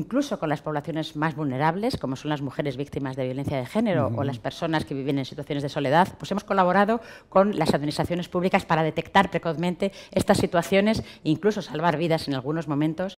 incluso con las poblaciones más vulnerables, como son las mujeres víctimas de violencia de género o las personas que viven en situaciones de soledad, pues hemos colaborado con las administraciones públicas para detectar precozmente estas situaciones e incluso salvar vidas en algunos momentos.